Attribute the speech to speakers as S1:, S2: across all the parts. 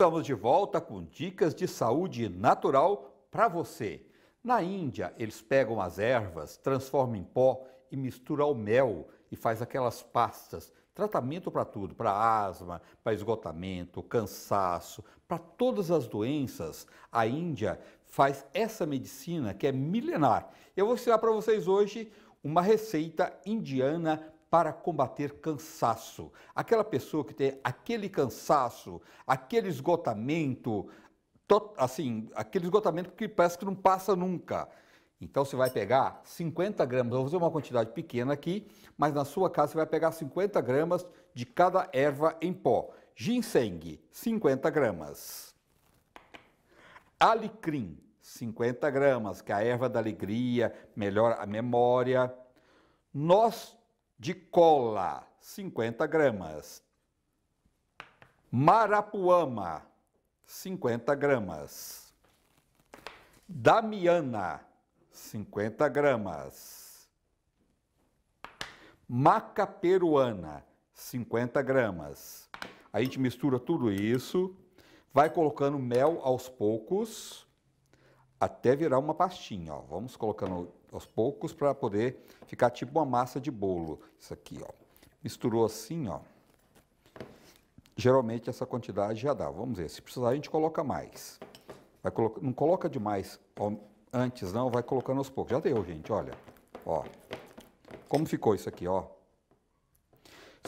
S1: Estamos de volta com dicas de saúde natural para você. Na Índia, eles pegam as ervas, transformam em pó e misturam ao mel e faz aquelas pastas. Tratamento para tudo, para asma, para esgotamento, cansaço, para todas as doenças. A Índia faz essa medicina que é milenar. Eu vou ensinar para vocês hoje uma receita indiana para combater cansaço. Aquela pessoa que tem aquele cansaço, aquele esgotamento, assim, aquele esgotamento que parece que não passa nunca. Então você vai pegar 50 gramas, vou fazer uma quantidade pequena aqui, mas na sua casa você vai pegar 50 gramas de cada erva em pó. Ginseng, 50 gramas. Alecrim, 50 gramas, que é a erva da alegria, melhora a memória. Nós de cola, 50 gramas. Marapuama, 50 gramas. Damiana, 50 gramas. Maca peruana, 50 gramas. A gente mistura tudo isso, vai colocando mel aos poucos até virar uma pastinha. Ó. Vamos colocando aos poucos para poder ficar tipo uma massa de bolo. Isso aqui, ó. Misturou assim, ó. Geralmente essa quantidade já dá. Vamos ver, se precisar a gente coloca mais. Vai colocar, Não coloca demais ó, antes, não. Vai colocando aos poucos. Já deu, gente, olha. Ó. Como ficou isso aqui, ó.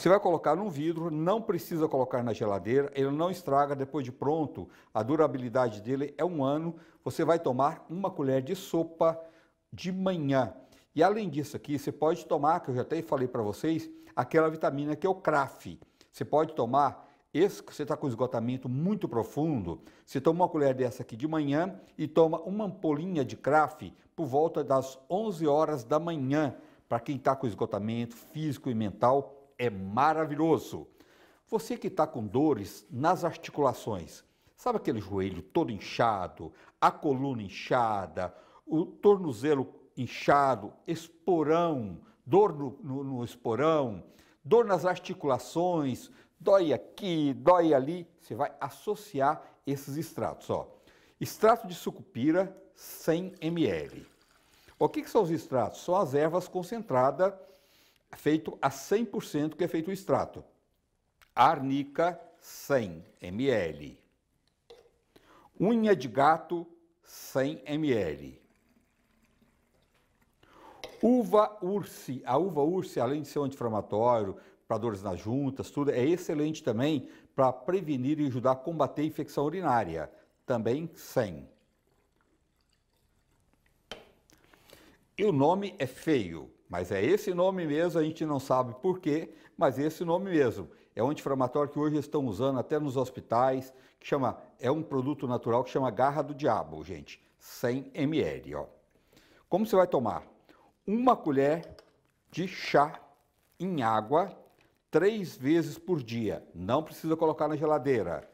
S1: Você vai colocar num vidro, não precisa colocar na geladeira, ele não estraga depois de pronto, a durabilidade dele é um ano. Você vai tomar uma colher de sopa de manhã. E além disso aqui, você pode tomar, que eu já até falei para vocês, aquela vitamina que é o CRAF. Você pode tomar esse você está com esgotamento muito profundo, você toma uma colher dessa aqui de manhã e toma uma ampolinha de CRAF por volta das 11 horas da manhã, para quem está com esgotamento físico e mental é maravilhoso. Você que está com dores nas articulações, sabe aquele joelho todo inchado, a coluna inchada, o tornozelo inchado, esporão, dor no, no, no esporão, dor nas articulações, dói aqui, dói ali, você vai associar esses extratos. Ó. Extrato de sucupira, 100 ml. O que, que são os extratos? São as ervas concentradas feito a 100% que é feito o extrato. Arnica, 100 ml. Unha de gato, 100 ml. Uva ursi. A uva ursi, além de ser um anti-inflamatório, para dores nas juntas, tudo, é excelente também para prevenir e ajudar a combater a infecção urinária. Também 100. E o nome é feio. Mas é esse nome mesmo, a gente não sabe por quê, mas é esse nome mesmo. É um anti-inflamatório que hoje estão usando até nos hospitais, que chama, é um produto natural que chama garra do diabo, gente. 100 ml, ó. Como você vai tomar? Uma colher de chá em água três vezes por dia. Não precisa colocar na geladeira.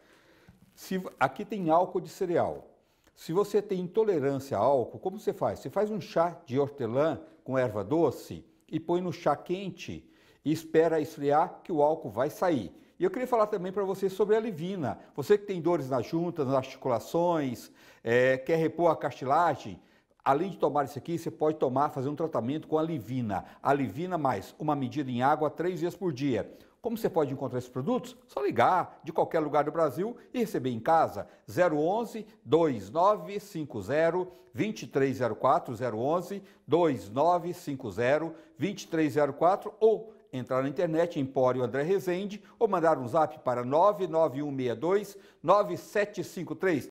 S1: Se, aqui tem álcool de cereal. Se você tem intolerância a álcool, como você faz? Você faz um chá de hortelã com erva doce e põe no chá quente e espera esfriar que o álcool vai sair. E eu queria falar também para você sobre a levina. Você que tem dores nas juntas, nas articulações, é, quer repor a cartilagem, além de tomar isso aqui, você pode tomar, fazer um tratamento com a levina. A levina mais uma medida em água três vezes por dia. Como você pode encontrar esses produtos? Só ligar de qualquer lugar do Brasil e receber em casa. 011 2950 2304 011 2950 2304 ou entrar na internet em Empório André Rezende ou mandar um zap para 99162 9753.